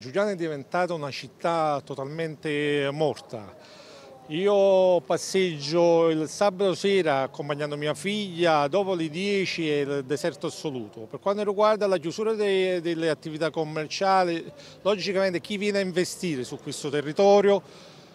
Giuliano è diventata una città totalmente morta. Io passeggio il sabato sera accompagnando mia figlia, dopo le 10 è il deserto assoluto. Per quanto riguarda la chiusura dei, delle attività commerciali, logicamente chi viene a investire su questo territorio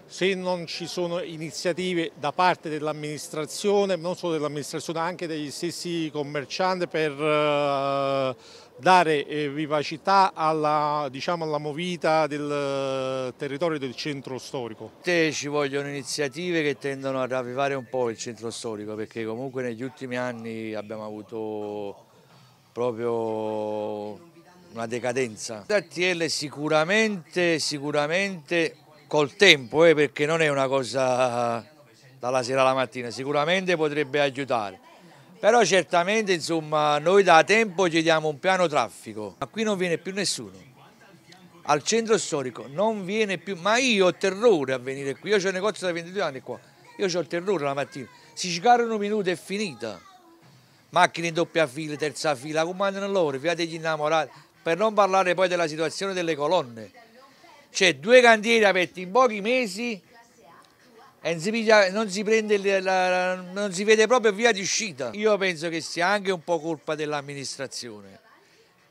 se non ci sono iniziative da parte dell'amministrazione, non solo dell'amministrazione, anche degli stessi commercianti per eh, dare eh, vivacità alla, diciamo, alla movita del eh, territorio del centro storico. Ci vogliono iniziative che tendono a ravvivare un po' il centro storico perché comunque negli ultimi anni abbiamo avuto proprio una decadenza. La TL sicuramente, sicuramente col tempo, eh, perché non è una cosa dalla sera alla mattina, sicuramente potrebbe aiutare. Però certamente insomma, noi da tempo diamo un piano traffico, ma qui non viene più nessuno. Al centro storico non viene più, ma io ho terrore a venire qui, io ho un negozio da 22 anni qua, io ho il terrore la mattina, si scarano un minuto e è finita. Macchine in doppia fila, terza fila, comandano loro, via degli innamorati, per non parlare poi della situazione delle colonne. Cioè due cantieri aperti in pochi mesi e non si, piglia, non si, la, la, non si vede proprio via di uscita. Io penso che sia anche un po' colpa dell'amministrazione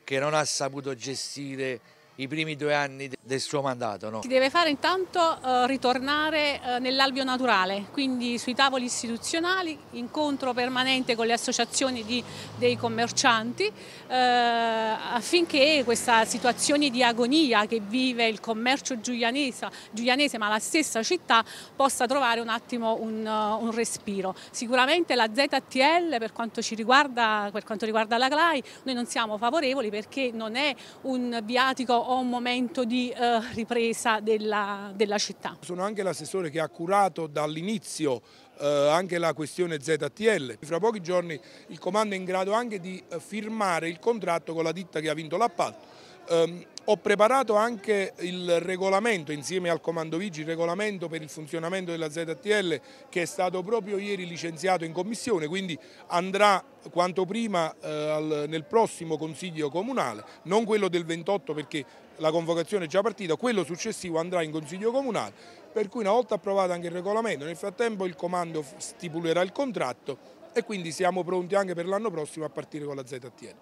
che non ha saputo gestire i primi due anni del suo mandato. No? Si deve fare intanto eh, ritornare eh, nell'alveo naturale, quindi sui tavoli istituzionali, incontro permanente con le associazioni di, dei commercianti eh, affinché questa situazione di agonia che vive il commercio giulianese, giulianese ma la stessa città possa trovare un attimo un, uh, un respiro. Sicuramente la ZTL per quanto, ci riguarda, per quanto riguarda la CLAI noi non siamo favorevoli perché non è un viatico o un momento di eh, ripresa della, della città. Sono anche l'assessore che ha curato dall'inizio eh, anche la questione ZTL. Fra pochi giorni il comando è in grado anche di eh, firmare il contratto con la ditta che ha vinto l'appalto eh, ho preparato anche il regolamento insieme al Comando Vigi, il regolamento per il funzionamento della ZTL che è stato proprio ieri licenziato in commissione, quindi andrà quanto prima eh, al, nel prossimo Consiglio Comunale, non quello del 28 perché la convocazione è già partita, quello successivo andrà in Consiglio Comunale, per cui una volta approvato anche il regolamento, nel frattempo il Comando stipulerà il contratto e quindi siamo pronti anche per l'anno prossimo a partire con la ZTL.